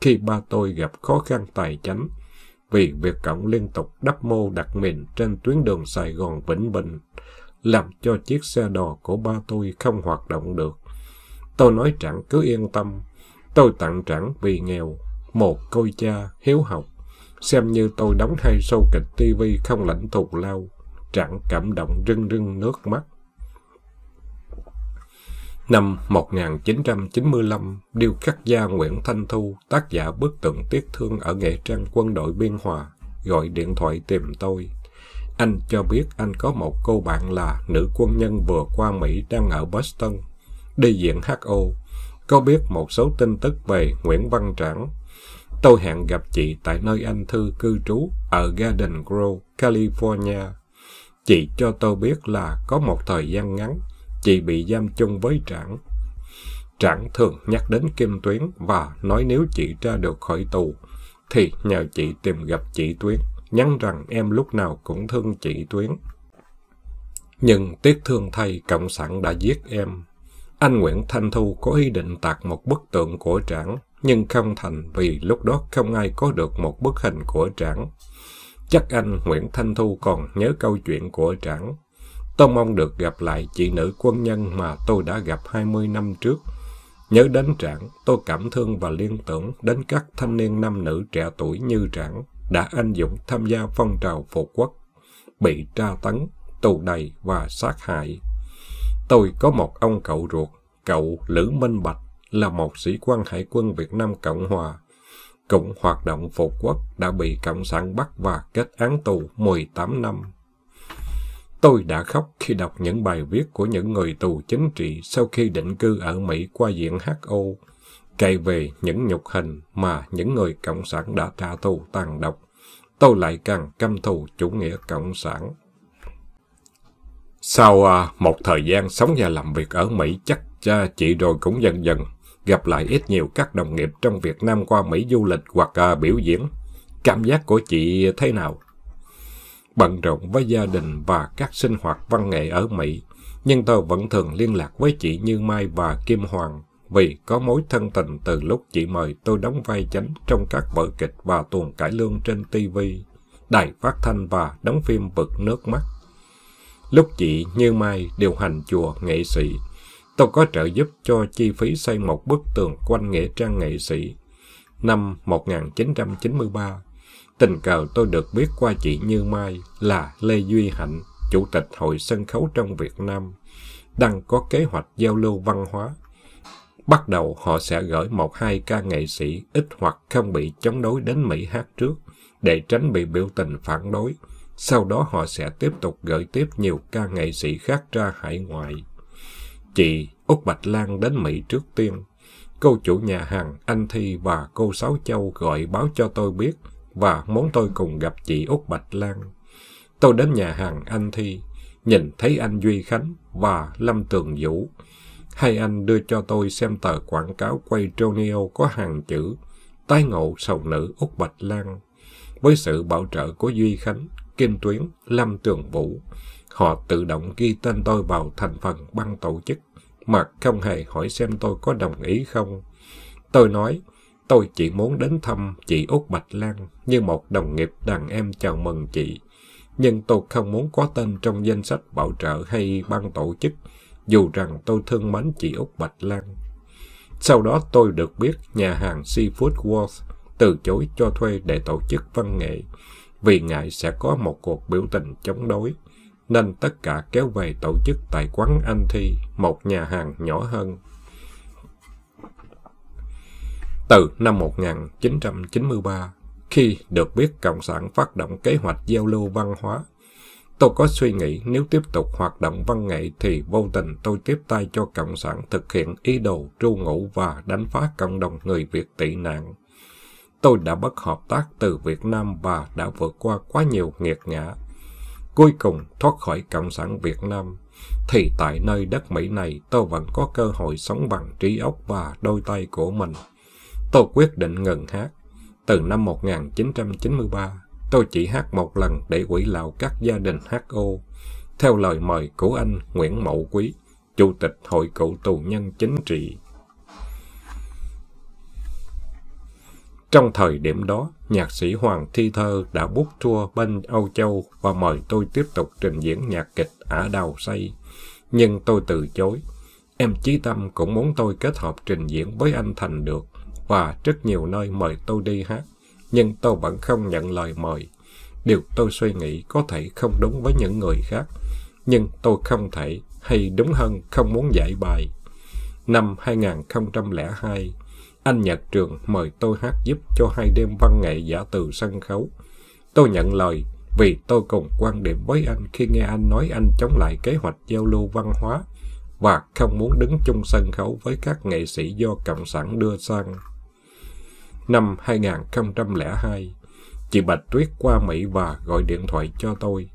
Khi ba tôi gặp khó khăn tài chánh, vì việc cộng liên tục đắp mô đặt mìn trên tuyến đường Sài Gòn Vĩnh Bình, làm cho chiếc xe đò của ba tôi không hoạt động được. Tôi nói Trạng cứ yên tâm, Tôi tặng trảng vì nghèo, một côi cha, hiếu học. Xem như tôi đóng hai show kịch tivi không lãnh thù lao. Trạng cảm động rưng rưng nước mắt. Năm 1995, điêu khắc gia Nguyễn Thanh Thu, tác giả bức tượng tiếc thương ở Nghệ Trang quân đội Biên Hòa, gọi điện thoại tìm tôi. Anh cho biết anh có một cô bạn là nữ quân nhân vừa qua Mỹ đang ở Boston, đi diện HO, có biết một số tin tức về Nguyễn Văn Trảng. Tôi hẹn gặp chị tại nơi anh Thư cư trú ở Garden Grove, California. Chị cho tôi biết là có một thời gian ngắn, chị bị giam chung với Trảng. Trảng thường nhắc đến Kim Tuyến và nói nếu chị ra được khỏi tù, thì nhờ chị tìm gặp chị Tuyến, nhắn rằng em lúc nào cũng thương chị Tuyến. Nhưng tiếc thương thay, Cộng sản đã giết em. Anh Nguyễn Thanh Thu có ý định tạc một bức tượng của Trảng, nhưng không thành vì lúc đó không ai có được một bức hình của Trảng. Chắc anh Nguyễn Thanh Thu còn nhớ câu chuyện của Trảng. Tôi mong được gặp lại chị nữ quân nhân mà tôi đã gặp 20 năm trước. Nhớ đến Trảng, tôi cảm thương và liên tưởng đến các thanh niên nam nữ trẻ tuổi như Trảng đã anh dũng tham gia phong trào phục quốc, bị tra tấn, tù đầy và sát hại. Tôi có một ông cậu ruột, cậu Lữ Minh Bạch, là một sĩ quan hải quân Việt Nam Cộng Hòa, cũng hoạt động phục quốc đã bị Cộng sản bắt và kết án tù 18 năm. Tôi đã khóc khi đọc những bài viết của những người tù chính trị sau khi định cư ở Mỹ qua diện HO, kể về những nhục hình mà những người Cộng sản đã tra tù tàn độc. Tôi lại càng căm thù chủ nghĩa Cộng sản. Sau à, một thời gian sống và làm việc ở Mỹ, chắc à, chị rồi cũng dần dần gặp lại ít nhiều các đồng nghiệp trong Việt Nam qua Mỹ du lịch hoặc à, biểu diễn. Cảm giác của chị thế nào? Bận rộn với gia đình và các sinh hoạt văn nghệ ở Mỹ, nhưng tôi vẫn thường liên lạc với chị Như Mai và Kim Hoàng vì có mối thân tình từ lúc chị mời tôi đóng vai chánh trong các vở kịch và tuồng cải lương trên TV, đài phát thanh và đóng phim vượt nước mắt. Lúc chị Như Mai điều hành chùa nghệ sĩ, tôi có trợ giúp cho chi phí xây một bức tường quanh nghệ trang nghệ sĩ. Năm 1993, tình cờ tôi được biết qua chị Như Mai là Lê Duy Hạnh, Chủ tịch Hội Sân khấu trong Việt Nam, đang có kế hoạch giao lưu văn hóa. Bắt đầu họ sẽ gửi một hai ca nghệ sĩ ít hoặc không bị chống đối đến Mỹ hát trước, để tránh bị biểu tình phản đối sau đó họ sẽ tiếp tục gửi tiếp nhiều ca nghệ sĩ khác ra hải ngoại. Chị Úc Bạch Lan đến Mỹ trước tiên. Cô chủ nhà hàng Anh Thi và cô Sáu Châu gọi báo cho tôi biết và muốn tôi cùng gặp chị Úc Bạch Lan. Tôi đến nhà hàng Anh Thi, nhìn thấy anh Duy Khánh và Lâm Tường Vũ. Hai anh đưa cho tôi xem tờ quảng cáo quay Tronio có hàng chữ Tái ngộ sầu nữ Úc Bạch Lan. Với sự bảo trợ của Duy Khánh, Kim Tuyến, Lâm Tường Vũ. Họ tự động ghi tên tôi vào thành phần băng tổ chức, mà không hề hỏi xem tôi có đồng ý không. Tôi nói, tôi chỉ muốn đến thăm chị Út Bạch Lan như một đồng nghiệp đàn em chào mừng chị. Nhưng tôi không muốn có tên trong danh sách bảo trợ hay băng tổ chức, dù rằng tôi thương mến chị Út Bạch Lan. Sau đó tôi được biết nhà hàng Seafood World từ chối cho thuê để tổ chức văn nghệ vì ngài sẽ có một cuộc biểu tình chống đối, nên tất cả kéo về tổ chức tại quán Anh Thi, một nhà hàng nhỏ hơn. Từ năm 1993, khi được biết Cộng sản phát động kế hoạch giao lưu văn hóa, tôi có suy nghĩ nếu tiếp tục hoạt động văn nghệ thì vô tình tôi tiếp tay cho Cộng sản thực hiện ý đồ tru ngụ và đánh phá cộng đồng người Việt tị nạn tôi đã bất hợp tác từ Việt Nam và đã vượt qua quá nhiều nghiệt ngã. Cuối cùng thoát khỏi Cộng sản Việt Nam, thì tại nơi đất Mỹ này tôi vẫn có cơ hội sống bằng trí óc và đôi tay của mình. Tôi quyết định ngừng hát. Từ năm 1993, tôi chỉ hát một lần để quỹ lão các gia đình hát ô. Theo lời mời của anh Nguyễn Mậu Quý, Chủ tịch Hội Cựu Tù Nhân Chính trị Trong thời điểm đó, nhạc sĩ Hoàng Thi Thơ đã bút tour bên Âu Châu và mời tôi tiếp tục trình diễn nhạc kịch ở đầu Say. Nhưng tôi từ chối. Em Chí Tâm cũng muốn tôi kết hợp trình diễn với anh Thành được và rất nhiều nơi mời tôi đi hát. Nhưng tôi vẫn không nhận lời mời. Điều tôi suy nghĩ có thể không đúng với những người khác. Nhưng tôi không thể, hay đúng hơn không muốn giải bài. Năm 2002, anh nhật trường mời tôi hát giúp cho hai đêm văn nghệ giả từ sân khấu. Tôi nhận lời vì tôi cùng quan điểm với anh khi nghe anh nói anh chống lại kế hoạch giao lưu văn hóa và không muốn đứng chung sân khấu với các nghệ sĩ do Cộng sản đưa sang. Năm 2002, chị Bạch Tuyết qua Mỹ và gọi điện thoại cho tôi.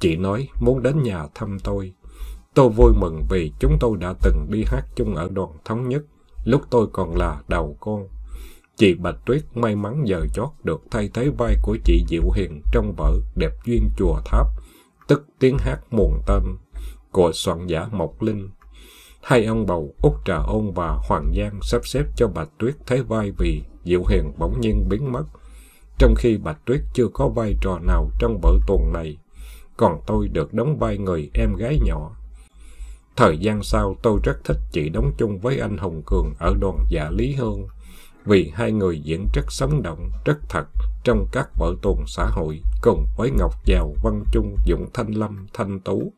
Chị nói muốn đến nhà thăm tôi. Tôi vui mừng vì chúng tôi đã từng đi hát chung ở đoàn thống nhất lúc tôi còn là đầu con. Chị Bạch Tuyết may mắn giờ chót được thay thế vai của chị Diệu Hiền trong vở Đẹp Duyên Chùa Tháp, tức tiếng hát muôn tên của soạn giả Mộc Linh. Hai ông bầu Út Trà Ôn và Hoàng Giang sắp xếp cho Bạch Tuyết thế vai vì Diệu Hiền bỗng nhiên biến mất, trong khi Bạch Tuyết chưa có vai trò nào trong vở tuần này, còn tôi được đóng vai người em gái nhỏ Thời gian sau tôi rất thích chị đóng chung với anh Hùng Cường ở đoàn dạ Lý Hương vì hai người diễn rất sống động, rất thật trong các vở tuồng xã hội cùng với Ngọc Giàu, Văn Trung, Dũng Thanh Lâm, Thanh Tú.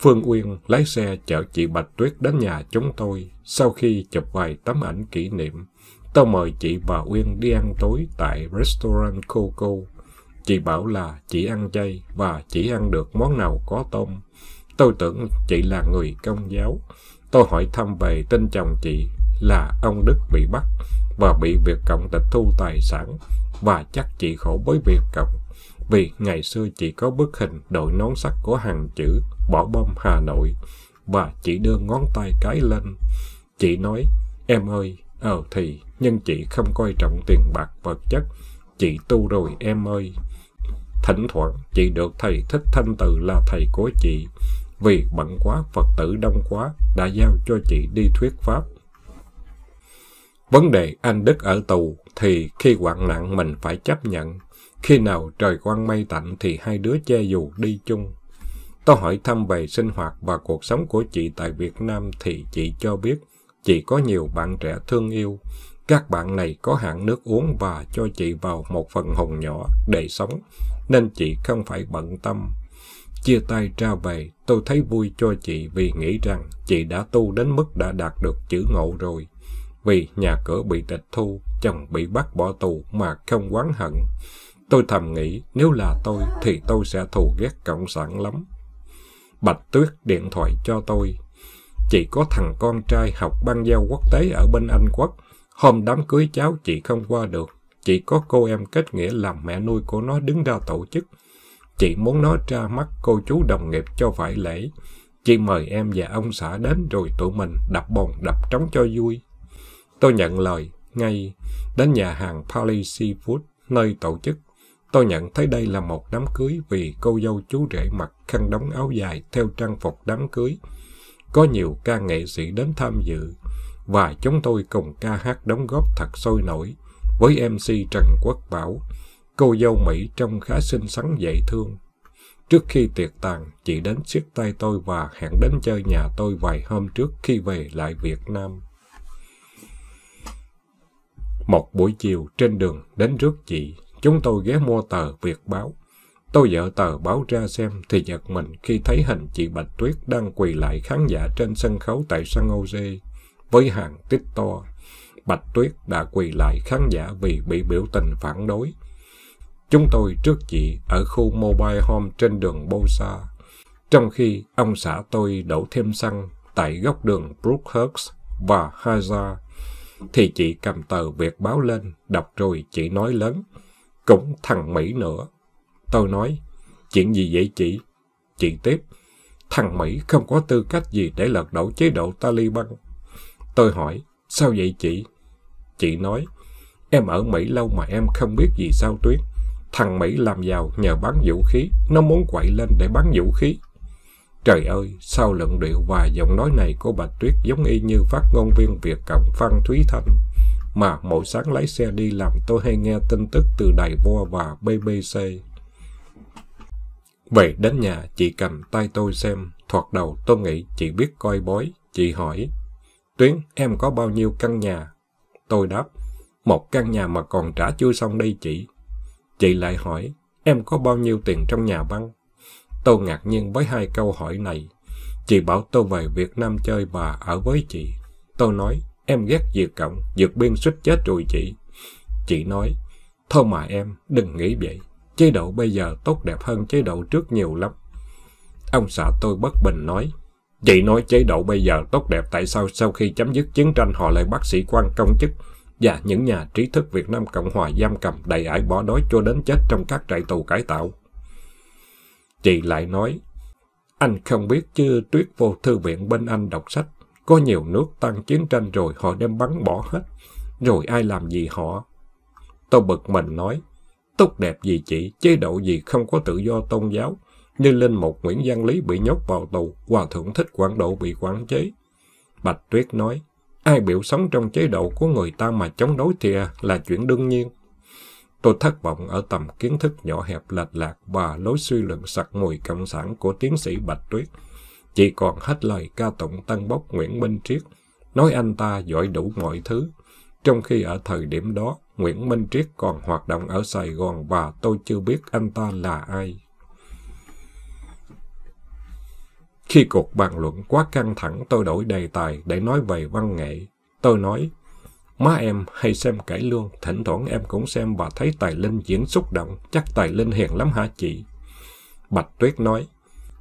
Phương Uyên lái xe chở chị Bạch Tuyết đến nhà chúng tôi. Sau khi chụp vài tấm ảnh kỷ niệm, tôi mời chị và Uyên đi ăn tối tại restaurant Coco. Chị bảo là chị ăn chay và chỉ ăn được món nào có tôm. Tôi tưởng chị là người công giáo. Tôi hỏi thăm về tên chồng chị là ông Đức bị bắt và bị việc Cộng tịch thu tài sản và chắc chị khổ với việc Cộng vì ngày xưa chị có bức hình đội nón sắt của hàng chữ bỏ bom Hà Nội và chị đưa ngón tay cái lên. Chị nói, em ơi, ờ thì, nhưng chị không coi trọng tiền bạc vật chất. Chị tu rồi em ơi. Thỉnh thoảng chị được thầy thích thanh từ là thầy của chị vì bận quá, Phật tử đông quá, đã giao cho chị đi thuyết pháp. Vấn đề anh Đức ở tù thì khi hoạn nạn mình phải chấp nhận. Khi nào trời quang mây tạnh thì hai đứa che dù đi chung. Tôi hỏi thăm về sinh hoạt và cuộc sống của chị tại Việt Nam thì chị cho biết chị có nhiều bạn trẻ thương yêu. Các bạn này có hạn nước uống và cho chị vào một phần hồng nhỏ để sống, nên chị không phải bận tâm. Chia tay ra về, tôi thấy vui cho chị vì nghĩ rằng chị đã tu đến mức đã đạt được chữ ngộ rồi. Vì nhà cửa bị tịch thu, chồng bị bắt bỏ tù mà không oán hận. Tôi thầm nghĩ nếu là tôi thì tôi sẽ thù ghét cộng sản lắm. Bạch Tuyết điện thoại cho tôi. Chị có thằng con trai học băng giao quốc tế ở bên Anh Quốc. Hôm đám cưới cháu chị không qua được. Chị có cô em kết nghĩa làm mẹ nuôi của nó đứng ra tổ chức. Chị muốn nó ra mắt cô chú đồng nghiệp cho phải lễ. Chị mời em và ông xã đến rồi tụi mình đập bồn đập trống cho vui. Tôi nhận lời, ngay đến nhà hàng Pali Seafood, nơi tổ chức. Tôi nhận thấy đây là một đám cưới vì cô dâu chú rể mặc khăn đóng áo dài theo trang phục đám cưới. Có nhiều ca nghệ sĩ đến tham dự và chúng tôi cùng ca hát đóng góp thật sôi nổi với MC Trần Quốc Bảo. Cô dâu Mỹ trông khá xinh xắn dễ thương. Trước khi tiệc tàn, chị đến xiết tay tôi và hẹn đến chơi nhà tôi vài hôm trước khi về lại Việt Nam. Một buổi chiều trên đường đến rước chị, chúng tôi ghé mua tờ Việt Báo. Tôi dỡ tờ báo ra xem thì giật mình khi thấy hình chị Bạch Tuyết đang quỳ lại khán giả trên sân khấu tại San Jose với hàng tích to. Bạch Tuyết đã quỳ lại khán giả vì bị biểu tình phản đối. Chúng tôi trước chị ở khu mobile home trên đường Bosa, trong khi ông xã tôi đổ thêm xăng tại góc đường Brookhurst và Haza, thì chị cầm tờ việt báo lên, đọc rồi chị nói lớn, cũng thằng Mỹ nữa. Tôi nói, chuyện gì vậy chị? Chị tiếp, thằng Mỹ không có tư cách gì để lật đổ chế độ Taliban. Tôi hỏi, sao vậy chị? Chị nói, em ở Mỹ lâu mà em không biết gì sao Tuyết. Thằng Mỹ làm giàu nhờ bán vũ khí, nó muốn quậy lên để bán vũ khí. Trời ơi, sao luận điệu và giọng nói này của bà Tuyết giống y như phát ngôn viên Việt Cộng Phan Thúy thành. Mà mỗi sáng lái xe đi làm tôi hay nghe tin tức từ Đài Voa và BBC. Về đến nhà, chị cầm tay tôi xem. Thoạt đầu tôi nghĩ chị biết coi bói. Chị hỏi, Tuyến, em có bao nhiêu căn nhà? Tôi đáp, một căn nhà mà còn trả chưa xong đây chị. Chị lại hỏi, em có bao nhiêu tiền trong nhà băng? Tôi ngạc nhiên với hai câu hỏi này. Chị bảo tôi về Việt Nam chơi bà ở với chị. Tôi nói, em ghét dược cộng, dược biên suýt chết rồi chị. Chị nói, thôi mà em, đừng nghĩ vậy. Chế độ bây giờ tốt đẹp hơn chế độ trước nhiều lắm. Ông xã tôi bất bình nói, chị nói chế độ bây giờ tốt đẹp tại sao sau khi chấm dứt chiến tranh họ lại bắt sĩ quan công chức và những nhà trí thức Việt Nam Cộng Hòa giam cầm đầy ải bỏ đói cho đến chết trong các trại tù cải tạo. Chị lại nói, anh không biết chứ tuyết vô thư viện bên anh đọc sách, có nhiều nước tăng chiến tranh rồi họ đem bắn bỏ hết, rồi ai làm gì họ? Tôi bực mình nói, tốt đẹp gì chị, chế độ gì không có tự do tôn giáo, như Linh Mục Nguyễn Văn Lý bị nhốt vào tù, Hòa Thượng Thích Quảng Độ bị quản chế. Bạch Tuyết nói, Ai biểu sống trong chế độ của người ta mà chống đối thì là chuyện đương nhiên. Tôi thất vọng ở tầm kiến thức nhỏ hẹp lệch lạc và lối suy luận sặc mùi cộng sản của tiến sĩ Bạch Tuyết. Chỉ còn hết lời ca tụng tăng bốc Nguyễn Minh Triết, nói anh ta giỏi đủ mọi thứ. Trong khi ở thời điểm đó, Nguyễn Minh Triết còn hoạt động ở Sài Gòn và tôi chưa biết anh ta là ai. Khi cuộc bàn luận quá căng thẳng, tôi đổi đề tài để nói về văn nghệ. Tôi nói, má em hay xem cải lương, thỉnh thoảng em cũng xem và thấy Tài Linh diễn xúc động, chắc Tài Linh hiền lắm hả chị? Bạch Tuyết nói,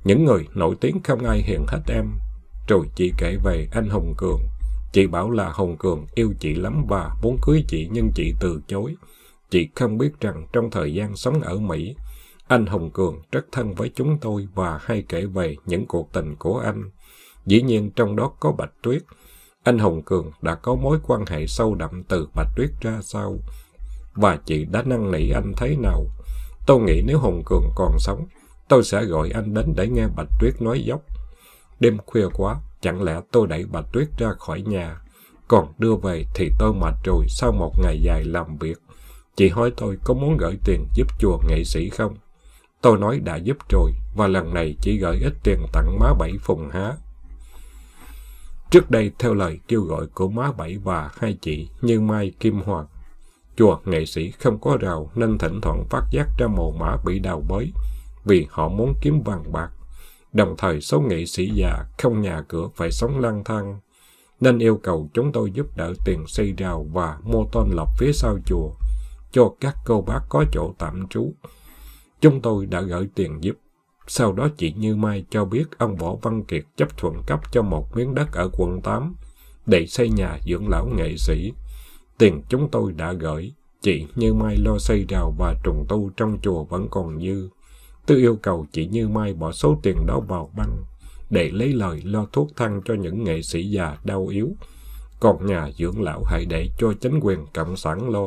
những người nổi tiếng không ai hiền hết em. Rồi chị kể về anh Hồng Cường. Chị bảo là Hồng Cường yêu chị lắm và muốn cưới chị nhưng chị từ chối. Chị không biết rằng trong thời gian sống ở Mỹ, anh Hồng Cường rất thân với chúng tôi và hay kể về những cuộc tình của anh. Dĩ nhiên trong đó có Bạch Tuyết. Anh Hồng Cường đã có mối quan hệ sâu đậm từ Bạch Tuyết ra sao? Và chị đã năn nỉ anh thế nào? Tôi nghĩ nếu Hồng Cường còn sống, tôi sẽ gọi anh đến để nghe Bạch Tuyết nói dốc. Đêm khuya quá, chẳng lẽ tôi đẩy Bạch Tuyết ra khỏi nhà? Còn đưa về thì tôi mệt rồi sau một ngày dài làm việc. Chị hỏi tôi có muốn gửi tiền giúp chùa nghệ sĩ không? Tôi nói đã giúp rồi, và lần này chỉ gửi ít tiền tặng má Bảy Phùng Há. Trước đây, theo lời kêu gọi của má Bảy và hai chị Như Mai Kim Hoàng, chùa nghệ sĩ không có rào nên thỉnh thoảng phát giác ra mồ mã bị đào bới vì họ muốn kiếm vàng bạc. Đồng thời số nghệ sĩ già không nhà cửa phải sống lang thang nên yêu cầu chúng tôi giúp đỡ tiền xây rào và mua tôn lập phía sau chùa cho các cô bác có chỗ tạm trú Chúng tôi đã gửi tiền giúp. Sau đó chị Như Mai cho biết ông Võ Văn Kiệt chấp thuận cấp cho một miếng đất ở quận 8 để xây nhà dưỡng lão nghệ sĩ. Tiền chúng tôi đã gửi, chị Như Mai lo xây rào và trùng tu trong chùa vẫn còn dư. Tôi yêu cầu chị Như Mai bỏ số tiền đó vào băng để lấy lời lo thuốc thăng cho những nghệ sĩ già đau yếu. Còn nhà dưỡng lão hãy để cho chính quyền cộng sản lo.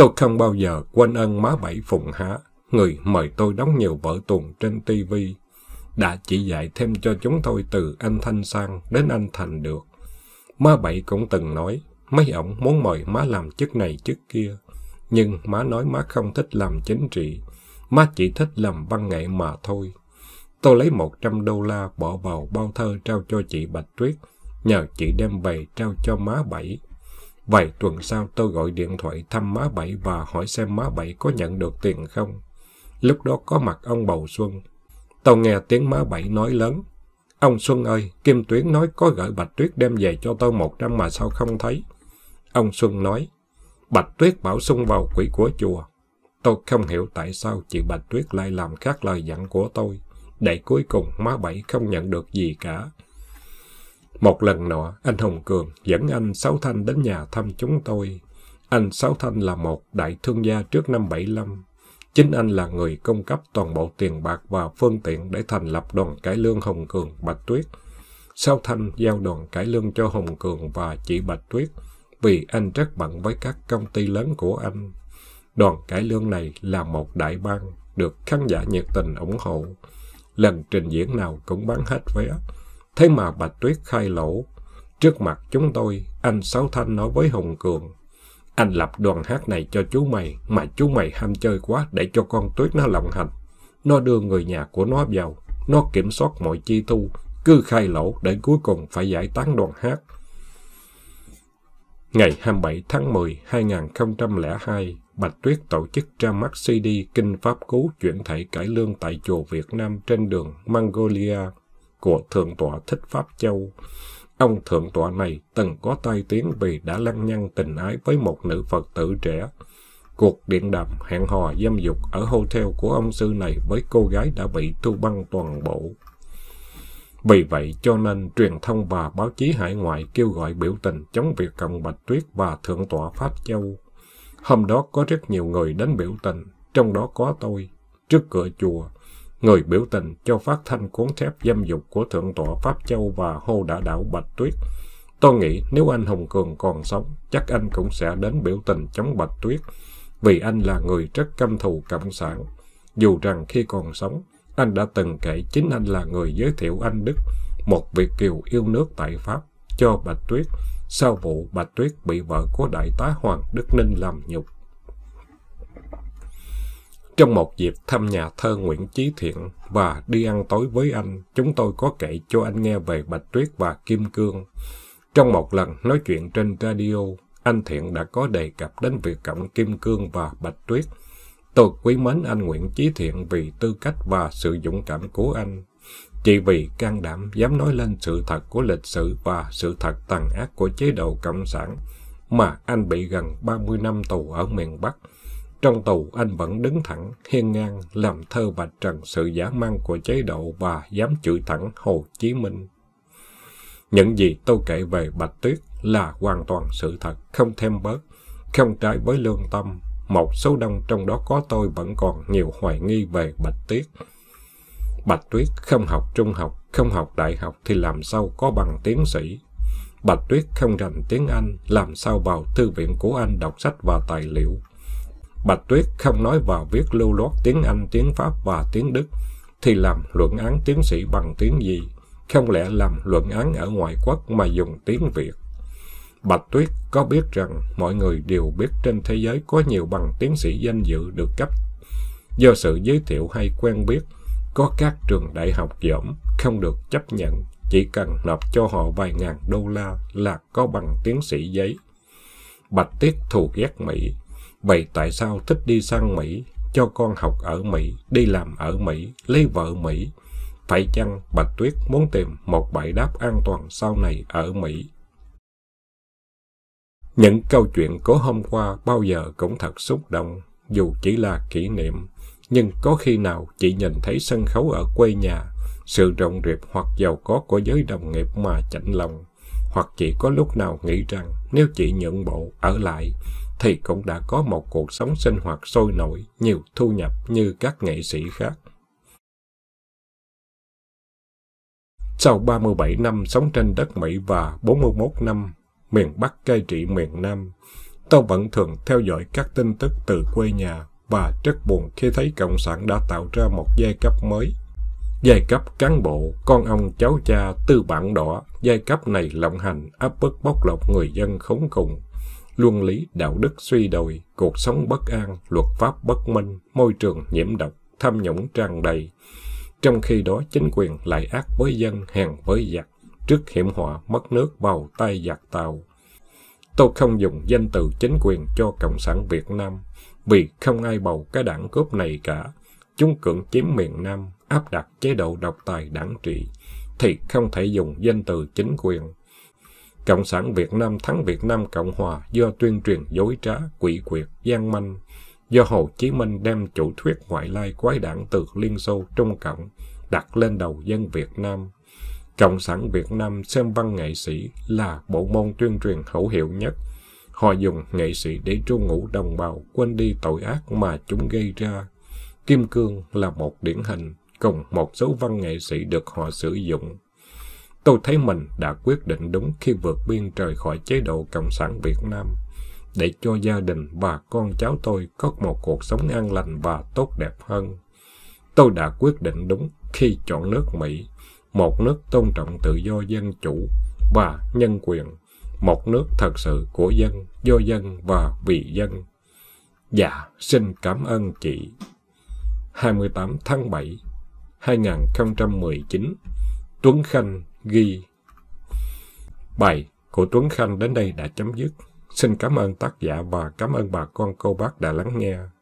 Tôi không bao giờ quên ơn má Bảy phụng Há, người mời tôi đóng nhiều vở tuồng trên tivi đã chỉ dạy thêm cho chúng tôi từ anh Thanh Sang đến anh Thành được. Má Bảy cũng từng nói, mấy ổng muốn mời má làm chức này chức kia, nhưng má nói má không thích làm chính trị, má chỉ thích làm văn nghệ mà thôi. Tôi lấy 100 đô la bỏ vào bao thơ trao cho chị Bạch Tuyết, nhờ chị đem về trao cho má Bảy. Vài tuần sau tôi gọi điện thoại thăm má Bảy và hỏi xem má Bảy có nhận được tiền không. Lúc đó có mặt ông Bầu Xuân. Tôi nghe tiếng má Bảy nói lớn. Ông Xuân ơi, Kim Tuyến nói có gửi Bạch Tuyết đem về cho tôi một trăm mà sao không thấy. Ông Xuân nói, Bạch Tuyết bảo sung vào quỹ của chùa. Tôi không hiểu tại sao chị Bạch Tuyết lại làm các lời dặn của tôi. Để cuối cùng má Bảy không nhận được gì cả. Một lần nọ, anh Hồng Cường dẫn anh Sáu Thanh đến nhà thăm chúng tôi. Anh Sáu Thanh là một đại thương gia trước năm 75. Chính anh là người cung cấp toàn bộ tiền bạc và phương tiện để thành lập đoàn cải lương Hồng Cường Bạch Tuyết. Sáu Thanh giao đoàn cải lương cho Hồng Cường và chị Bạch Tuyết vì anh rất bận với các công ty lớn của anh. Đoàn cải lương này là một đại bang được khán giả nhiệt tình ủng hộ. Lần trình diễn nào cũng bán hết vé Thế mà bà Tuyết khai lỗ. Trước mặt chúng tôi, anh Sáu Thanh nói với Hồng Cường. Anh lập đoàn hát này cho chú mày, mà chú mày ham chơi quá để cho con Tuyết nó lộng hành. Nó đưa người nhà của nó vào, nó kiểm soát mọi chi thu, cứ khai lỗ để cuối cùng phải giải tán đoàn hát. Ngày 27 tháng 10, 2002, Bạch Tuyết tổ chức ra mắt CD Kinh Pháp Cú chuyển thể cải lương tại Chùa Việt Nam trên đường Mongolia của Thượng tọa Thích Pháp Châu. Ông Thượng tọa này từng có tai tiếng vì đã lăng nhăng tình ái với một nữ Phật tử trẻ. Cuộc điện đàm hẹn hò dâm dục ở hotel của ông sư này với cô gái đã bị thu băng toàn bộ. Vì vậy cho nên truyền thông và báo chí hải ngoại kêu gọi biểu tình chống việc cộng Bạch Tuyết và Thượng tọa Pháp Châu. Hôm đó có rất nhiều người đến biểu tình, trong đó có tôi. Trước cửa chùa, người biểu tình cho phát thanh cuốn thép dâm dục của Thượng tọa Pháp Châu và hô đả đảo Bạch Tuyết. Tôi nghĩ nếu anh Hùng Cường còn sống, chắc anh cũng sẽ đến biểu tình chống Bạch Tuyết, vì anh là người rất căm thù Cộng sản. Dù rằng khi còn sống, anh đã từng kể chính anh là người giới thiệu anh Đức, một Việt Kiều yêu nước tại Pháp, cho Bạch Tuyết, sau vụ Bạch Tuyết bị vợ của Đại tá Hoàng Đức Ninh làm nhục. Trong một dịp thăm nhà thơ Nguyễn Chí Thiện và đi ăn tối với anh, chúng tôi có kể cho anh nghe về Bạch Tuyết và Kim Cương. Trong một lần nói chuyện trên radio, anh Thiện đã có đề cập đến việc cộng Kim Cương và Bạch Tuyết. Tôi quý mến anh Nguyễn Chí Thiện vì tư cách và sự dũng cảm của anh. Chỉ vì can đảm dám nói lên sự thật của lịch sử và sự thật tàn ác của chế độ Cộng sản mà anh bị gần 30 năm tù ở miền Bắc trong tù anh vẫn đứng thẳng, hiên ngang, làm thơ và trần sự giả mang của chế độ và dám chửi thẳng Hồ Chí Minh. Những gì tôi kể về Bạch Tuyết là hoàn toàn sự thật, không thêm bớt, không trái với lương tâm. Một số đông trong đó có tôi vẫn còn nhiều hoài nghi về Bạch Tuyết. Bạch Tuyết không học trung học, không học đại học thì làm sao có bằng tiến sĩ. Bạch Tuyết không rành tiếng Anh, làm sao vào thư viện của anh đọc sách và tài liệu. Bạch Tuyết không nói vào viết lưu lót tiếng Anh, tiếng Pháp và tiếng Đức, thì làm luận án tiến sĩ bằng tiếng gì? Không lẽ làm luận án ở ngoại quốc mà dùng tiếng Việt? Bạch Tuyết có biết rằng mọi người đều biết trên thế giới có nhiều bằng tiến sĩ danh dự được cấp do sự giới thiệu hay quen biết có các trường đại học dỗm không được chấp nhận chỉ cần nộp cho họ vài ngàn đô la là có bằng tiến sĩ giấy. Bạch Tuyết thù ghét Mỹ, Vậy tại sao thích đi sang Mỹ, cho con học ở Mỹ, đi làm ở Mỹ, lấy vợ Mỹ? Phải chăng Bạch Tuyết muốn tìm một bãi đáp an toàn sau này ở Mỹ? Những câu chuyện của hôm qua bao giờ cũng thật xúc động, dù chỉ là kỷ niệm. Nhưng có khi nào chị nhìn thấy sân khấu ở quê nhà, sự rộng rịp hoặc giàu có của giới đồng nghiệp mà chạnh lòng? Hoặc chị có lúc nào nghĩ rằng nếu chị nhận bộ ở lại, thì cũng đã có một cuộc sống sinh hoạt sôi nổi, nhiều thu nhập như các nghệ sĩ khác. Sau 37 năm sống trên đất Mỹ và 41 năm miền Bắc cai trị miền Nam, tôi vẫn thường theo dõi các tin tức từ quê nhà và rất buồn khi thấy Cộng sản đã tạo ra một giai cấp mới. Giai cấp cán bộ, con ông cháu cha, tư bản đỏ, giai cấp này lộng hành, áp bức bóc lột người dân khốn cùng, luân lý đạo đức suy đồi, cuộc sống bất an, luật pháp bất minh, môi trường nhiễm độc, tham nhũng tràn đầy. Trong khi đó chính quyền lại ác với dân, hèn với giặc, trước hiểm họa mất nước vào tay giặc tàu. Tôi không dùng danh từ chính quyền cho Cộng sản Việt Nam, vì không ai bầu cái đảng cướp này cả. Chúng cưỡng chiếm miền Nam, áp đặt chế độ độc tài đảng trị, thì không thể dùng danh từ chính quyền Cộng sản Việt Nam thắng Việt Nam Cộng Hòa do tuyên truyền dối trá, quỷ quyệt, gian manh, do Hồ Chí Minh đem chủ thuyết ngoại lai quái đảng từ Liên Xô Trung Cộng đặt lên đầu dân Việt Nam. Cộng sản Việt Nam xem văn nghệ sĩ là bộ môn tuyên truyền hữu hiệu nhất. Họ dùng nghệ sĩ để tru ngủ đồng bào quên đi tội ác mà chúng gây ra. Kim Cương là một điển hình, cùng một số văn nghệ sĩ được họ sử dụng Tôi thấy mình đã quyết định đúng khi vượt biên rời khỏi chế độ Cộng sản Việt Nam để cho gia đình và con cháu tôi có một cuộc sống an lành và tốt đẹp hơn. Tôi đã quyết định đúng khi chọn nước Mỹ, một nước tôn trọng tự do dân chủ và nhân quyền, một nước thật sự của dân, do dân và vì dân. Dạ, xin cảm ơn chị. 28 tháng 7, 2019 Tuấn Khanh ghi. Bài của Tuấn Khanh đến đây đã chấm dứt. Xin cảm ơn tác giả và cảm ơn bà con cô bác đã lắng nghe.